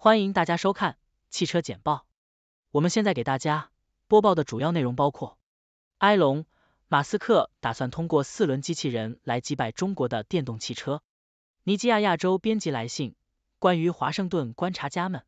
欢迎大家收看汽车简报。我们现在给大家播报的主要内容包括：埃隆·马斯克打算通过四轮机器人来击败中国的电动汽车；尼基亚亚洲编辑来信，关于华盛顿观察家们，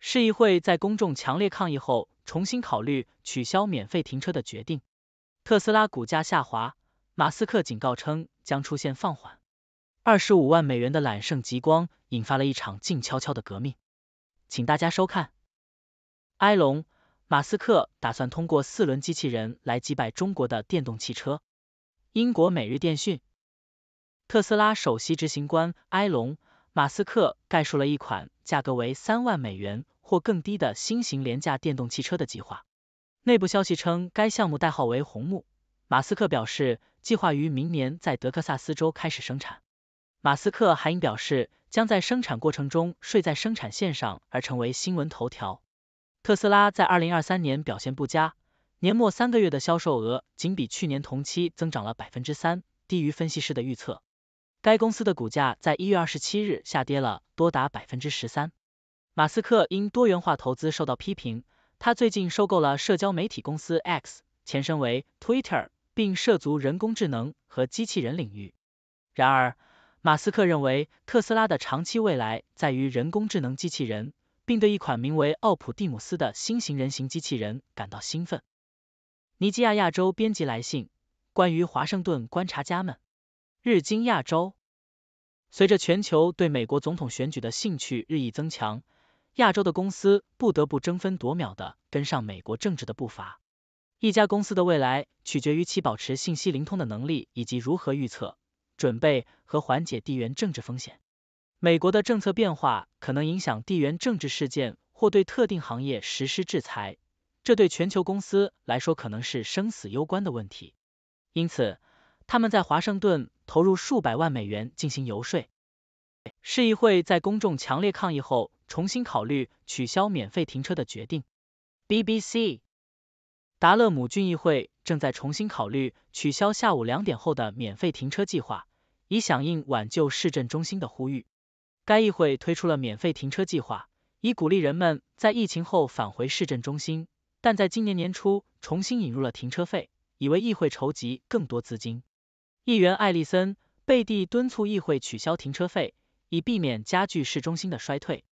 市议会，在公众强烈抗议后，重新考虑取消免费停车的决定；特斯拉股价下滑，马斯克警告称将出现放缓；二十五万美元的揽胜极光引发了一场静悄悄的革命。请大家收看。埃隆·马斯克打算通过四轮机器人来击败中国的电动汽车。英国《每日电讯》。特斯拉首席执行官埃隆·马斯克概述了一款价格为三万美元或更低的新型廉价电动汽车的计划。内部消息称，该项目代号为“红木”。马斯克表示，计划于明年在德克萨斯州开始生产。马斯克还应表示将在生产过程中睡在生产线上而成为新闻头条。特斯拉在二零二三年表现不佳，年末三个月的销售额仅比去年同期增长了百分之三，低于分析师的预测。该公司的股价在一月二十七日下跌了多达百分之十三。马斯克因多元化投资受到批评，他最近收购了社交媒体公司 X（ 前身为 Twitter），并涉足人工智能和机器人领域。然而，马斯克认为，特斯拉的长期未来在于人工智能机器人，并对一款名为奥普蒂姆斯的新型人形机器人感到兴奋。尼基亚亚洲编辑来信：关于华盛顿观察家们，日经亚洲。随着全球对美国总统选举的兴趣日益增强，亚洲的公司不得不争分夺秒地跟上美国政治的步伐。一家公司的未来取决于其保持信息灵通的能力以及如何预测。准备和缓解地缘政治风险，美国的政策变化可能影响地缘政治事件或对特定行业实施制裁，这对全球公司来说可能是生死攸关的问题。因此，他们在华盛顿投入数百万美元进行游说，市议会，在公众强烈抗议后重新考虑取消免费停车的决定。BBC，达勒姆郡议会正在重新考虑取消下午两点后的免费停车计划。以响应挽救市镇中心的呼吁，该议会推出了免费停车计划，以鼓励人们在疫情后返回市镇中心。但在今年年初重新引入了停车费，以为议会筹集更多资金。议员艾利森·贝蒂敦促议会取消停车费，以避免加剧市中心的衰退。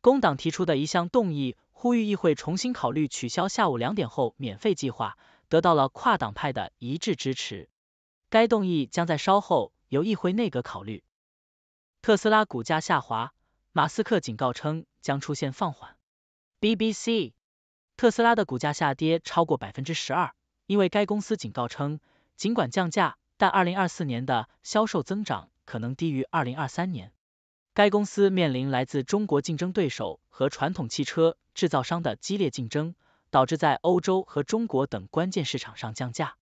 工党提出的一项动议，呼吁议会重新考虑取消下午两点后免费计划，得到了跨党派的一致支持。该动议将在稍后。由议会内阁考虑。特斯拉股价下滑，马斯克警告称将出现放缓。BBC，特斯拉的股价下跌超过百分之十二，因为该公司警告称，尽管降价，但二零二四年的销售增长可能低于二零二三年。该公司面临来自中国竞争对手和传统汽车制造商的激烈竞争，导致在欧洲和中国等关键市场上降价。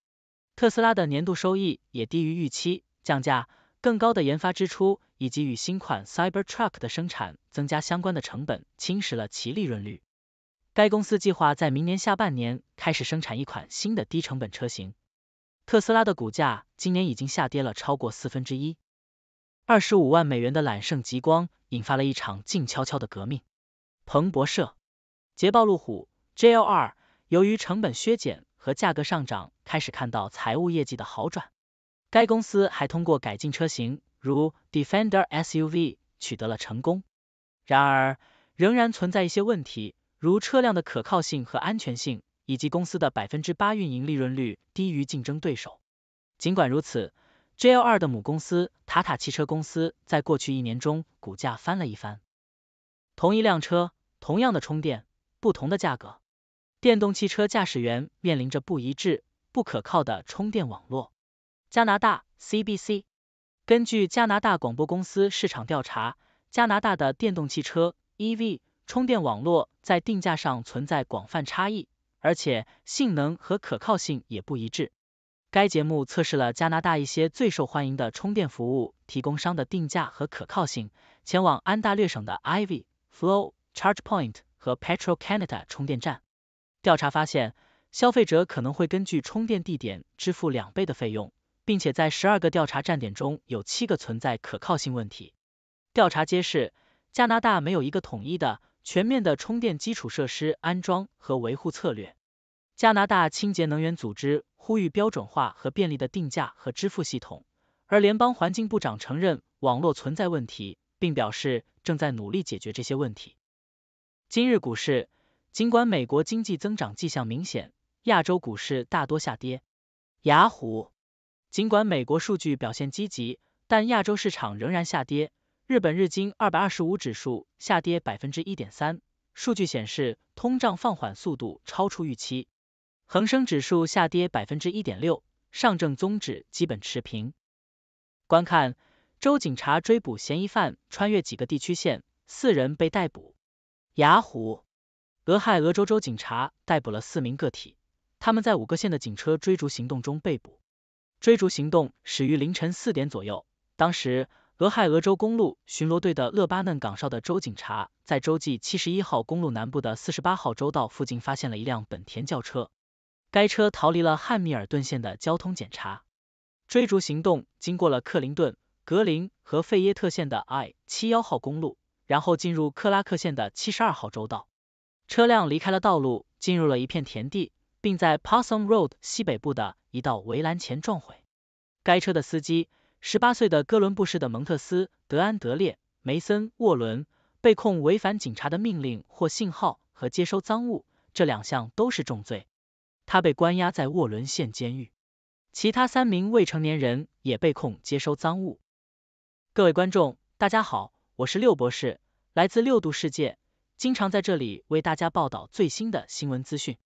特斯拉的年度收益也低于预期。降价、更高的研发支出以及与新款 Cybertruck 的生产增加相关的成本，侵蚀了其利润率。该公司计划在明年下半年开始生产一款新的低成本车型。特斯拉的股价今年已经下跌了超过四分之一。二十五万美元的揽胜极光引发了一场静悄悄的革命。彭博社，捷豹路虎 g l r 由于成本削减和价格上涨，开始看到财务业绩的好转。该公司还通过改进车型，如 Defender SUV，取得了成功。然而，仍然存在一些问题，如车辆的可靠性和安全性，以及公司的百分之八运营利润率低于竞争对手。尽管如此，JL2 的母公司塔塔汽车公司在过去一年中股价翻了一番。同一辆车，同样的充电，不同的价格。电动汽车驾驶员面临着不一致、不可靠的充电网络。加拿大 CBC 根据加拿大广播公司市场调查，加拿大的电动汽车 EV 充电网络在定价上存在广泛差异，而且性能和可靠性也不一致。该节目测试了加拿大一些最受欢迎的充电服务提供商的定价和可靠性，前往安大略省的 IV Flow Charge Point 和 Petrol Canada 充电站。调查发现，消费者可能会根据充电地点支付两倍的费用。并且在十二个调查站点中有七个存在可靠性问题。调查揭示，加拿大没有一个统一的、全面的充电基础设施安装和维护策略。加拿大清洁能源组织呼吁标准化和便利的定价和支付系统，而联邦环境部长承认网络存在问题，并表示正在努力解决这些问题。今日股市，尽管美国经济增长迹象明显，亚洲股市大多下跌。雅虎。尽管美国数据表现积极，但亚洲市场仍然下跌。日本日经二百二十五指数下跌百分之一点三。数据显示，通胀放缓速度超出预期。恒生指数下跌百分之一点六，上证综指基本持平。观看州警察追捕嫌疑犯，穿越几个地区线，四人被逮捕。雅虎，俄亥俄州州警察逮捕了四名个体，他们在五个县的警车追逐行动中被捕。追逐行动始于凌晨四点左右。当时，俄亥俄州公路巡逻队的勒巴嫩岗哨的州警察在州际七十一号公路南部的四十八号州道附近发现了一辆本田轿车。该车逃离了汉密尔顿县的交通检查。追逐行动经过了克林顿、格林和费耶特县的 I 七幺号公路，然后进入克拉克县的七十二号州道。车辆离开了道路，进入了一片田地，并在 Possum Road 西北部的。一道围栏前撞毁，该车的司机十八岁的哥伦布市的蒙特斯德安德烈梅森沃伦被控违反警察的命令或信号和接收赃物，这两项都是重罪，他被关押在沃伦县监狱。其他三名未成年人也被控接收赃物。各位观众，大家好，我是六博士，来自六度世界，经常在这里为大家报道最新的新闻资讯。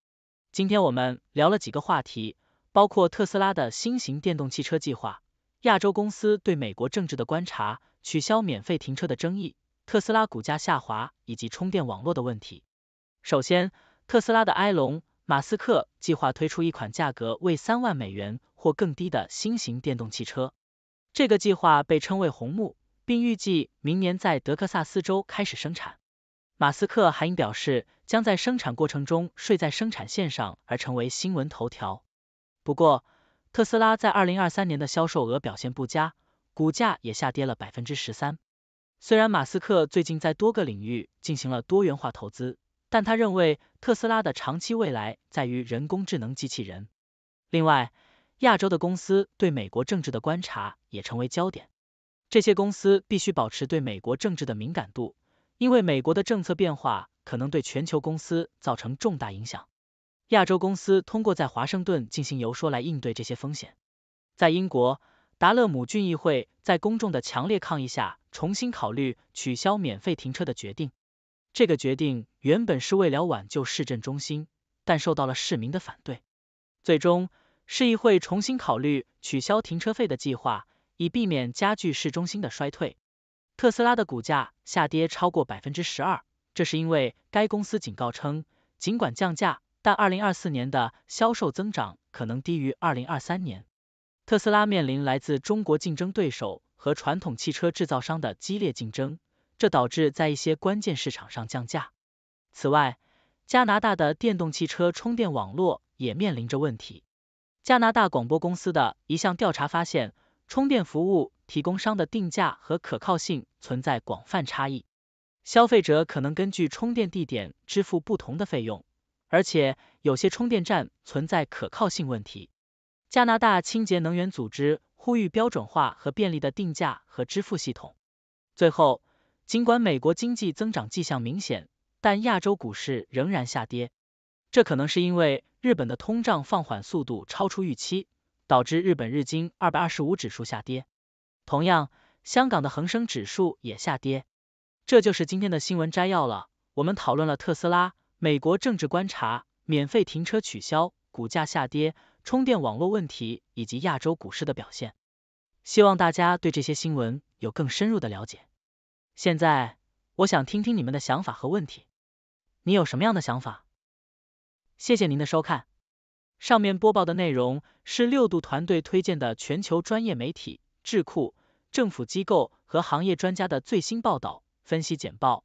今天我们聊了几个话题。包括特斯拉的新型电动汽车计划、亚洲公司对美国政治的观察、取消免费停车的争议、特斯拉股价下滑以及充电网络的问题。首先，特斯拉的埃隆·马斯克计划推出一款价格为三万美元或更低的新型电动汽车，这个计划被称为“红木”，并预计明年在德克萨斯州开始生产。马斯克还应表示，将在生产过程中睡在生产线上，而成为新闻头条。不过，特斯拉在二零二三年的销售额表现不佳，股价也下跌了百分之十三。虽然马斯克最近在多个领域进行了多元化投资，但他认为特斯拉的长期未来在于人工智能机器人。另外，亚洲的公司对美国政治的观察也成为焦点。这些公司必须保持对美国政治的敏感度，因为美国的政策变化可能对全球公司造成重大影响。亚洲公司通过在华盛顿进行游说来应对这些风险。在英国，达勒姆郡议会在公众的强烈抗议下重新考虑取消免费停车的决定。这个决定原本是为了挽救市镇中心，但受到了市民的反对。最终，市议会重新考虑取消停车费的计划，以避免加剧市中心的衰退。特斯拉的股价下跌超过百分之十二，这是因为该公司警告称，尽管降价。但二零二四年的销售增长可能低于二零二三年。特斯拉面临来自中国竞争对手和传统汽车制造商的激烈竞争，这导致在一些关键市场上降价。此外，加拿大的电动汽车充电网络也面临着问题。加拿大广播公司的一项调查发现，充电服务提供商的定价和可靠性存在广泛差异，消费者可能根据充电地点支付不同的费用。而且有些充电站存在可靠性问题。加拿大清洁能源组织呼吁标准化和便利的定价和支付系统。最后，尽管美国经济增长迹象明显，但亚洲股市仍然下跌。这可能是因为日本的通胀放缓速度超出预期，导致日本日经二百二十五指数下跌。同样，香港的恒生指数也下跌。这就是今天的新闻摘要了。我们讨论了特斯拉。美国政治观察、免费停车取消、股价下跌、充电网络问题以及亚洲股市的表现，希望大家对这些新闻有更深入的了解。现在，我想听听你们的想法和问题。你有什么样的想法？谢谢您的收看。上面播报的内容是六度团队推荐的全球专业媒体、智库、政府机构和行业专家的最新报道、分析简报。